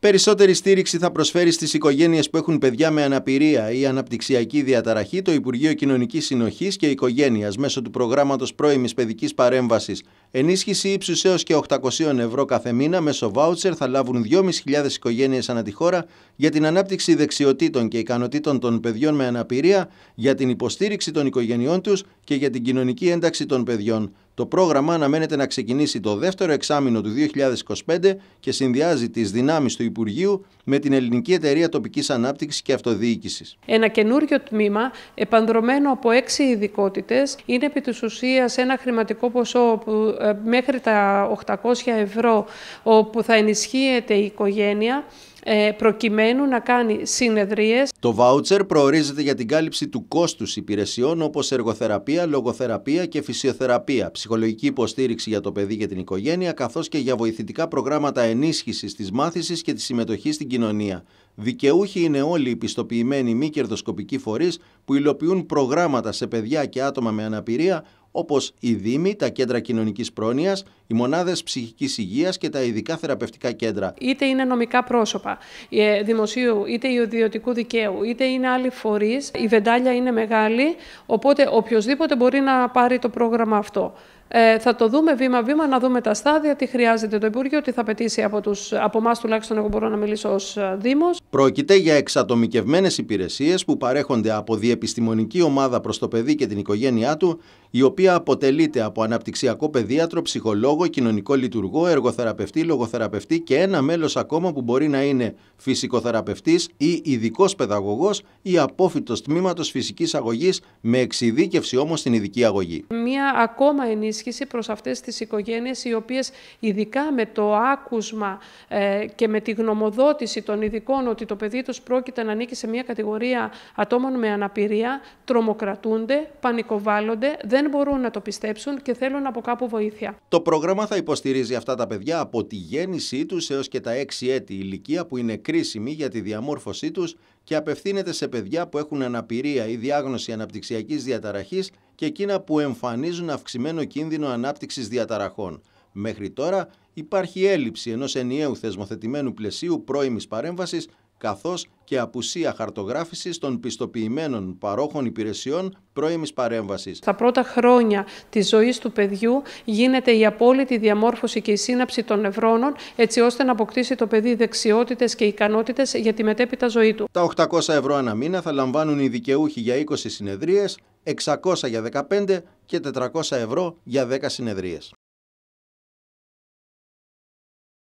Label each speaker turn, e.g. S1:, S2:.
S1: Περισσότερη στήριξη θα προσφέρει στις οικογένειες που έχουν παιδιά με αναπηρία ή αναπτυξιακή διαταραχή το Υπουργείο Κοινωνικής Συνοχής και Οικογένειας μέσω του προγράμματος πρώιμης παιδικής παρέμβασης Ενίσχυση ύψους έως και 800 ευρώ κάθε μήνα μέσω βάουτσερ θα λάβουν 2.500 οικογένειες ανά τη χώρα για την ανάπτυξη δεξιοτήτων και ικανοτήτων των παιδιών με αναπηρία, για την υποστήριξη των οικογενειών τους και για την κοινωνική ένταξη των παιδιών. Το πρόγραμμα αναμένεται να ξεκινήσει το δεύτερο εξάμεινο του 2025 και συνδυάζει τις δυνάμεις του Υπουργείου με την Ελληνική Εταιρεία Τοπικής Ανάπτυξης και Αυτοδιοίκησης.
S2: Ένα καινούριο τμήμα, επανδρομένο από έξι ειδικότητες, είναι επί της ουσίας ένα χρηματικό ποσό που ε, μέχρι τα 800 ευρώ όπου θα ενισχύεται η οικογένεια ε, προκειμένου να κάνει συνεδρίες.
S1: Το βάουτσερ προορίζεται για την κάλυψη του κόστους υπηρεσιών όπως εργοθεραπεία, λογοθεραπεία και φυσιοθεραπεία, ψυχολογική υποστήριξη για το παιδί και την οικογένεια, καθώς και για βοηθητικά προγράμματα ενίσχυσης της μάθησης και της συμμετοχής στην κοινωνία. Δικαιούχοι είναι όλοι οι πιστοποιημένοι μη κερδοσκοπικοί φορείς που υλοποιούν προγράμματα σε παιδιά και άτομα με αναπηρία, όπως οι Δήμοι, τα κέντρα κοινωνικής πρόνοιας, οι μονάδες ψυχικής υγείας και τα ειδικά θεραπευτικά κέντρα.
S2: Είτε είναι νομικά πρόσωπα ε, δημοσίου, είτε ιδιωτικού δικαίου, είτε είναι άλλοι φορείς. Η βεντάλια είναι μεγάλη, οπότε οποιοδήποτε μπορεί να πάρει το πρόγραμμα αυτό. Ε, θα το δούμε βήμα-βήμα, να δούμε τα στάδια, τι χρειάζεται το Υπουργείο, τι θα πετήσει από, τους, από εμάς τουλάχιστον εγώ μπορώ να μιλήσω ως ε, Δήμος.
S1: Πρόκειται για εξατομικευμένες υπηρεσίες που παρέχονται από διεπιστημονική ομάδα προς το παιδί και την οικογένειά του, η οποία αποτελείται από αναπτυξιακό παιδίατρο, ψυχολόγο, κοινωνικό λειτουργό, εργοθεραπευτή, λογοθεραπευτή και ένα μέλος ακόμα που μπορεί να είναι φυσικοθεραπευτής ή ειδικός παιδαγωγός ή απόφυτος τμήματος φυσικής αγωγής με εξειδίκευση όμως στην ειδική αγωγή.
S2: Μία ακόμα ενίσχυση ενίσχυση προς αυτές τις οικογένειες οι οποίες ειδικά με το άκουσμα ε, και με τη γνωμοδότηση των ειδικών ότι το παιδί τους πρόκειται να ανήκει σε μια κατηγορία ατόμων με αναπηρία, τρομοκρατούνται, πανικοβάλλονται, δεν μπορούν να το πιστέψουν και θέλουν από κάπου βοήθεια.
S1: Το πρόγραμμα θα υποστηρίζει αυτά τα παιδιά από τη γέννησή τους έως και τα 6 έτη ηλικία που είναι κρίσιμη για τη διαμόρφωσή τους και απευθύνεται σε παιδιά που έχουν αναπηρία ή διάγνωση αναπτυξιακής διαταραχής και εκείνα που εμφανίζουν αυξημένο κίνδυνο ανάπτυξης διαταραχών. Μέχρι τώρα υπάρχει έλλειψη ενός ενιαίου θεσμοθετημένου πλαισίου πρώιμης παρέμβασης καθώς και απουσία χαρτογράφησης των πιστοποιημένων παρόχων υπηρεσιών πρώιμης παρέμβασης.
S2: Στα πρώτα χρόνια της ζωής του παιδιού γίνεται η απόλυτη διαμόρφωση και η σύναψη των νευρώνων έτσι ώστε να αποκτήσει το παιδί δεξιότητες και ικανότητες για τη μετέπειτα ζωή του.
S1: Τα 800 ευρώ ανά μήνα θα λαμβάνουν οι δικαιούχοι για 20 συνεδρίες, 600 για 15 και 400 ευρώ για 10 συνεδρίες.